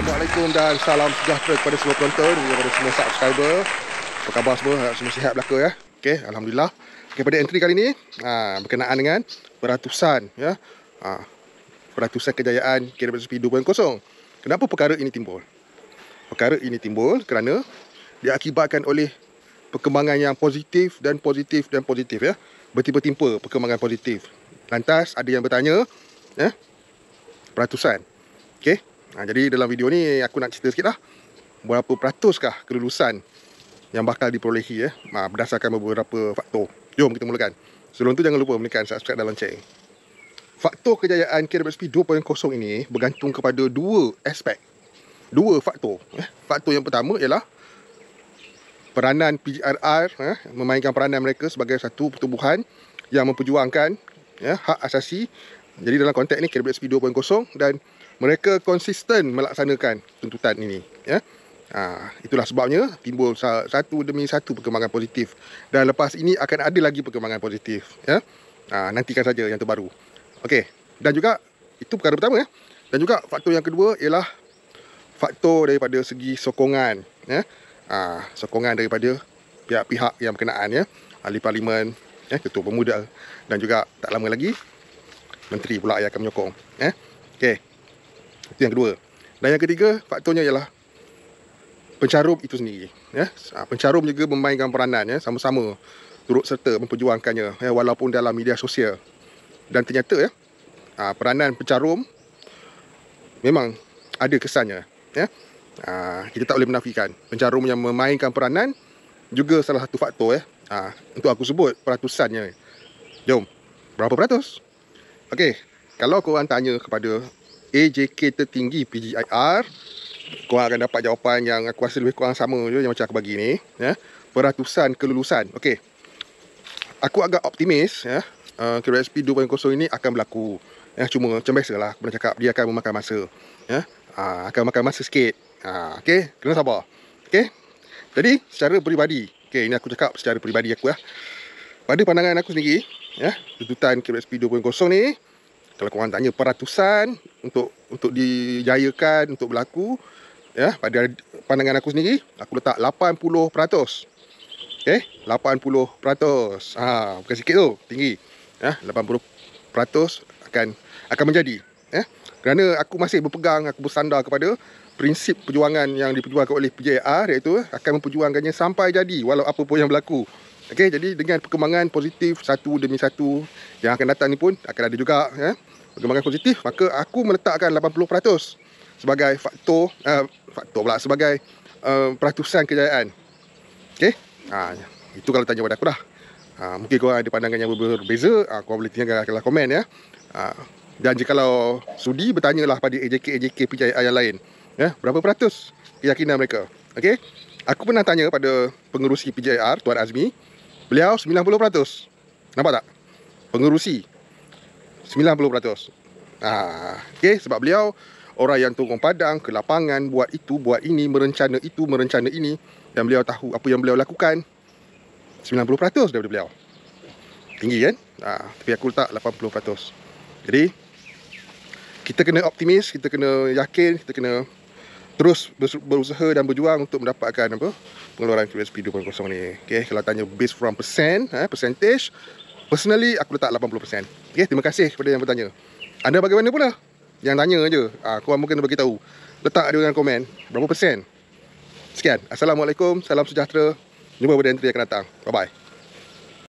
Assalamualaikum dan salam sejahtera kepada semua penonton kepada semua subscriber. Apa khabar semua? Semua sihat belaka ya. Okey, alhamdulillah. Okey, pada entry kali ini aa, ha, berkenaan dengan peratusan ya. Aa, ha, peratusan kejayaan KWSP 2.0. Kenapa perkara ini timbul? Perkara ini timbul kerana diakibatkan oleh perkembangan yang positif dan positif dan positif ya. Bertiba timpa perkembangan positif. Lantas ada yang bertanya ya. Peratusan. Okey. Ha, jadi dalam video ni aku nak cerita sikit lah Berapa peratuskah kelulusan yang bakal diperolehi eh? ha, Berdasarkan beberapa faktor Jom kita mulakan Sebelum tu jangan lupa menekan subscribe dan lonceng Faktor kejayaan KWSP 2.0 ini bergantung kepada dua aspek Dua faktor eh? Faktor yang pertama ialah Peranan PGRR eh? Memainkan peranan mereka sebagai satu pertubuhan Yang memperjuangkan eh? hak asasi Jadi dalam konteks ni KWSP 2.0 dan mereka konsisten melaksanakan tuntutan ini ya ha, itulah sebabnya timbul satu demi satu perkembangan positif dan lepas ini akan ada lagi perkembangan positif ya ha, nantikan saja yang terbaru okey dan juga itu perkara pertama ya dan juga faktor yang kedua ialah faktor daripada segi sokongan ya ha, sokongan daripada pihak-pihak yang berkenaan ya ahli parlimen ya ketua pemuda dan juga tak lama lagi menteri pula yang akan menyokong ya okey itu yang kedua. Dan yang ketiga, faktornya ialah pencarum itu sendiri. Ya? Ha, pencarum juga memainkan peranan ya? sama-sama turut serta memperjuangkannya ya? walaupun dalam media sosial. Dan ternyata ya, ha, peranan pencarum memang ada kesannya. Ya? Ha, kita tak boleh menafikan pencarum yang memainkan peranan juga salah satu faktor ya. Ha, untuk aku sebut peratusannya. Jom, berapa peratus? Okey, kalau korang tanya kepada AJK tertinggi PGIR Korang akan dapat jawapan yang aku rasa lebih kurang sama je yang macam aku bagi ni ya. Peratusan kelulusan Okey, Aku agak optimis ya. Uh, KWSP 2.0 ini akan berlaku ya. Cuma macam biasalah aku pernah cakap dia akan memakan masa ya. Uh, akan makan masa sikit uh, ah, okay. Kena sabar okay. Jadi secara peribadi okay, Ini aku cakap secara peribadi aku ya. Pada pandangan aku sendiri ya, Tuntutan KWSP 2.0 ni kalau korang tanya peratusan untuk untuk dijayakan untuk berlaku ya pada pandangan aku sendiri aku letak 80% okey 80% ha bukan sikit tu tinggi ya 80% akan akan menjadi ya kerana aku masih berpegang aku bersandar kepada prinsip perjuangan yang diperjuangkan oleh PJR iaitu akan memperjuangkannya sampai jadi walaupun apa pun yang berlaku Okey, jadi dengan perkembangan positif satu demi satu yang akan datang ni pun akan ada juga ya. Eh? Perkembangan positif, maka aku meletakkan 80% sebagai faktor eh, faktor pula sebagai eh, peratusan kejayaan. Okey? Ha, itu kalau tanya pada aku dah. Ha, mungkin kau ada pandangan yang berbeza, ha, kau boleh tinggalkanlah komen ya. Ha, dan jika kalau sudi bertanyalah pada AJK AJK PJIA yang lain. Ya, berapa peratus keyakinan mereka? Okey. Aku pernah tanya pada pengerusi PJIR Tuan Azmi, Beliau 90% Nampak tak? Pengerusi 90% ah, Okay sebab beliau Orang yang turun padang ke lapangan Buat itu, buat ini, merencana itu, merencana ini Dan beliau tahu apa yang beliau lakukan 90% daripada beliau Tinggi kan? Ah, tapi aku letak 80% Jadi Kita kena optimis, kita kena yakin Kita kena terus berusaha dan berjuang untuk mendapatkan apa pengeluaran QSP 2.0 ni. Okey, kalau tanya based from percent, eh, percentage, personally aku letak 80%. Okey, terima kasih kepada yang bertanya. Anda bagaimana pula? Yang tanya aje. Ah, kau mungkin bagi tahu. Letak di dalam komen berapa persen. Sekian. Assalamualaikum, salam sejahtera. Jumpa pada entry yang akan datang. Bye bye.